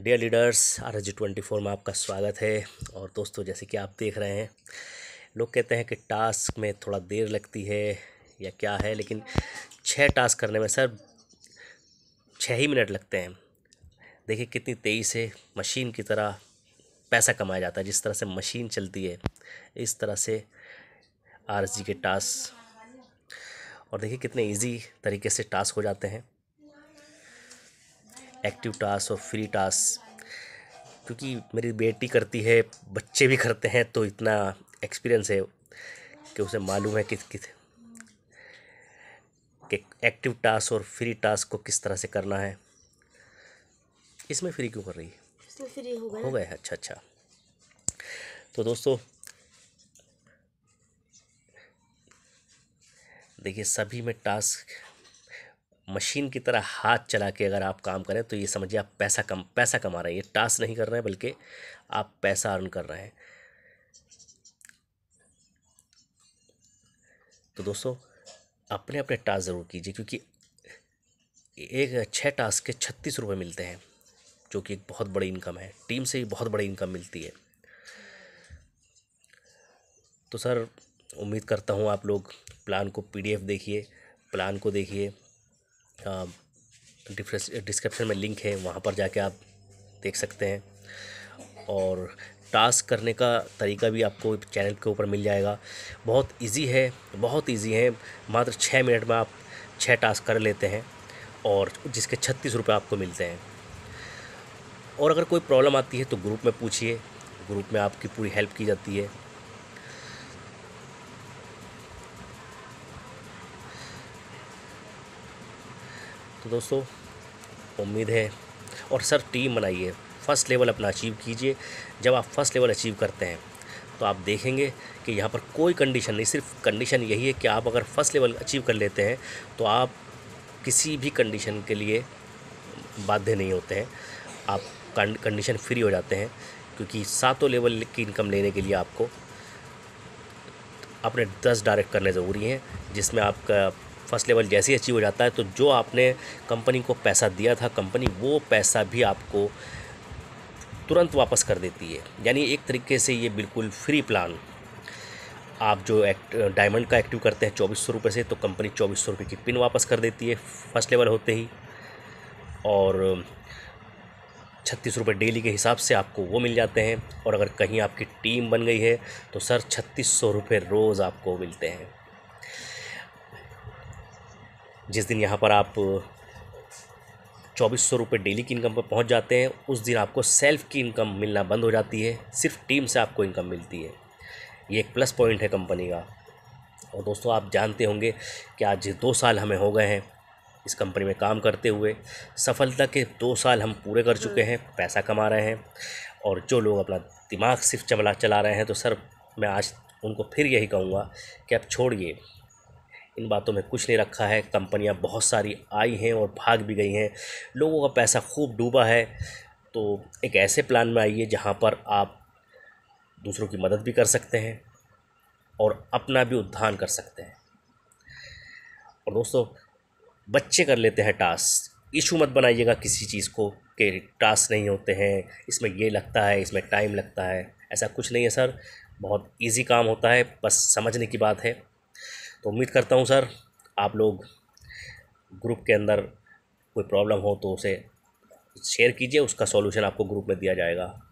dear leaders R H twenty four में आपका स्वागत है और दोस्तों जैसे कि आप देख रहे हैं लोग कहते हैं कि टास्क में थोड़ा देर लगती है या क्या है लेकिन छः टास्क करने में सर छः ही मिनट लगते हैं देखिए कितनी तेज़ी से मशीन की तरह पैसा कमाया जाता है जिस तरह से मशीन चलती है इस तरह से आर के टास्क और देखिए कितने इजी तरीके से टास्क हो जाते हैं एक्टिव टास्क और फ्री टास्क क्योंकि मेरी बेटी करती है बच्चे भी करते हैं तो इतना एक्सपीरियंस है कि उसे मालूम है किस किस कि एक्टिव टास्क और फ्री टास्क को किस तरह से करना है इसमें फ्री क्यों कर रही है फ्री हो गया अच्छा अच्छा तो दोस्तों देखिए सभी में टास्क मशीन की तरह हाथ चला के अगर आप काम करें तो ये समझिए आप पैसा कम पैसा कमा रहे हैं ये टास्क नहीं कर रहे हैं बल्कि आप पैसा अर्न कर रहे हैं तो दोस्तों अपने अपने टास्क ज़रूर कीजिए क्योंकि एक छः टास्क के छत्तीस रुपये मिलते हैं जो कि एक बहुत बड़ी इनकम है टीम से भी बहुत बड़ी इनकम मिलती है तो सर उम्मीद करता हूँ आप लोग प्लान को पीडीएफ देखिए प्लान को देखिए डिस्क्रिप्शन में लिंक है वहाँ पर जाके आप देख सकते हैं और टास्क करने का तरीका भी आपको चैनल के ऊपर मिल जाएगा बहुत इजी है बहुत इजी है मात्र छः मिनट में आप छः टास्क कर लेते हैं और जिसके छत्तीस रुपये आपको मिलते हैं और अगर कोई प्रॉब्लम आती है तो ग्रुप में पूछिए ग्रुप में आपकी पूरी हेल्प की जाती है तो दोस्तों उम्मीद है और सर टीम बनाइए फ़र्स्ट लेवल अपना अचीव कीजिए जब आप फर्स्ट लेवल अचीव करते हैं तो आप देखेंगे कि यहाँ पर कोई कंडीशन नहीं सिर्फ कंडीशन यही है कि आप अगर फर्स्ट लेवल अचीव कर लेते हैं तो आप किसी भी कंडीशन के लिए बाध्य नहीं होते हैं आप कंडीशन फ्री हो जाते हैं क्योंकि सातों लेवल की इनकम लेने के लिए आपको अपने दस डायरेक्ट करने ज़रूरी हैं जिसमें आपका फर्स्ट लेवल जैसे ही अचीव हो जाता है तो जो आपने कंपनी को पैसा दिया था कंपनी वो पैसा भी आपको तुरंत वापस कर देती है यानी एक तरीके से ये बिल्कुल फ्री प्लान आप जो एक्ट डायमंड का एक्टिव करते हैं चौबीस सौ रुपये से तो कंपनी चौबीस सौ रुपये की पिन वापस कर देती है फर्स्ट लेवल होते ही और छत्तीस रुपये डेली के हिसाब से आपको वो मिल जाते हैं और अगर कहीं आपकी टीम बन गई है तो सर छत्तीस सौ रुपये रोज़ आपको मिलते हैं जिस दिन यहाँ पर आप चौबीस सौ रुपये डेली की इनकम पर पहुँच जाते हैं उस दिन आपको सेल्फ की इनकम मिलना बंद हो जाती है सिर्फ टीम से आपको इनकम मिलती है ये एक प्लस पॉइंट है कंपनी का और दोस्तों आप जानते होंगे कि आज दो साल हमें हो गए हैं इस कंपनी में काम करते हुए सफलता के दो साल हम पूरे कर चुके हैं पैसा कमा रहे हैं और जो लोग अपना दिमाग सिर्फ चमला चला रहे हैं तो सर मैं आज उनको फिर यही कहूँगा कि आप छोड़िए इन बातों में कुछ नहीं रखा है कंपनियां बहुत सारी आई हैं और भाग भी गई हैं लोगों का पैसा खूब डूबा है तो एक ऐसे प्लान में आइए जहाँ पर आप दूसरों की मदद भी कर सकते हैं और अपना भी उद्धान कर सकते हैं और दोस्तों बच्चे कर लेते हैं टास्क इशू मत बनाइएगा किसी चीज़ को कि टास्क नहीं होते हैं इसमें ये लगता है इसमें टाइम लगता है ऐसा कुछ नहीं है सर बहुत इजी काम होता है बस समझने की बात है तो उम्मीद करता हूँ सर आप लोग ग्रुप के अंदर कोई प्रॉब्लम हो तो उसे शेयर कीजिए उसका सॉल्यूशन आपको ग्रुप में दिया जाएगा